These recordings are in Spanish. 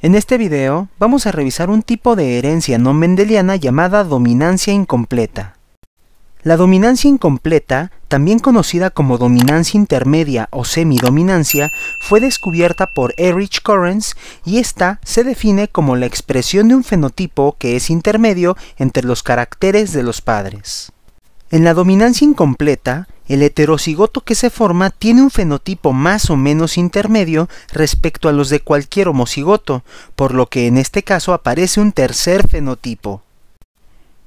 En este video vamos a revisar un tipo de herencia no mendeliana llamada dominancia incompleta. La dominancia incompleta, también conocida como dominancia intermedia o semidominancia, fue descubierta por Erich Correns y esta se define como la expresión de un fenotipo que es intermedio entre los caracteres de los padres. En la dominancia incompleta, el heterocigoto que se forma tiene un fenotipo más o menos intermedio respecto a los de cualquier homocigoto, por lo que en este caso aparece un tercer fenotipo.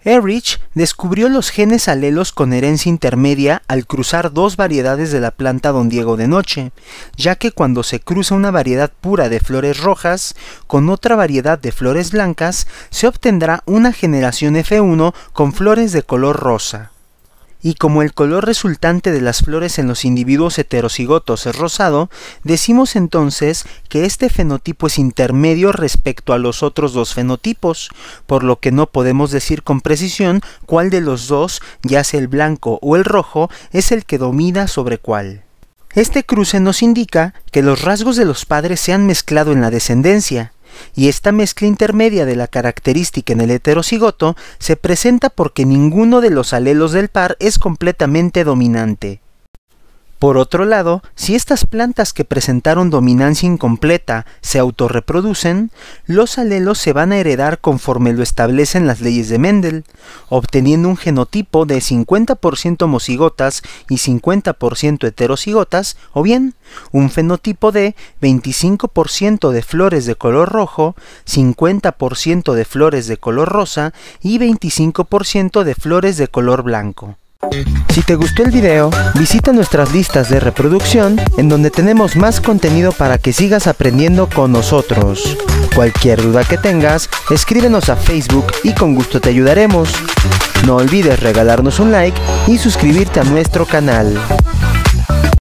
Erich descubrió los genes alelos con herencia intermedia al cruzar dos variedades de la planta Don Diego de Noche, ya que cuando se cruza una variedad pura de flores rojas con otra variedad de flores blancas, se obtendrá una generación F1 con flores de color rosa y como el color resultante de las flores en los individuos heterocigotos es rosado, decimos entonces que este fenotipo es intermedio respecto a los otros dos fenotipos, por lo que no podemos decir con precisión cuál de los dos, ya sea el blanco o el rojo, es el que domina sobre cuál. Este cruce nos indica que los rasgos de los padres se han mezclado en la descendencia, y esta mezcla intermedia de la característica en el heterocigoto se presenta porque ninguno de los alelos del par es completamente dominante. Por otro lado, si estas plantas que presentaron dominancia incompleta se autorreproducen, los alelos se van a heredar conforme lo establecen las leyes de Mendel, obteniendo un genotipo de 50% homocigotas y 50% heterocigotas, o bien un fenotipo de 25% de flores de color rojo, 50% de flores de color rosa y 25% de flores de color blanco. Si te gustó el video, visita nuestras listas de reproducción en donde tenemos más contenido para que sigas aprendiendo con nosotros. Cualquier duda que tengas, escríbenos a Facebook y con gusto te ayudaremos. No olvides regalarnos un like y suscribirte a nuestro canal.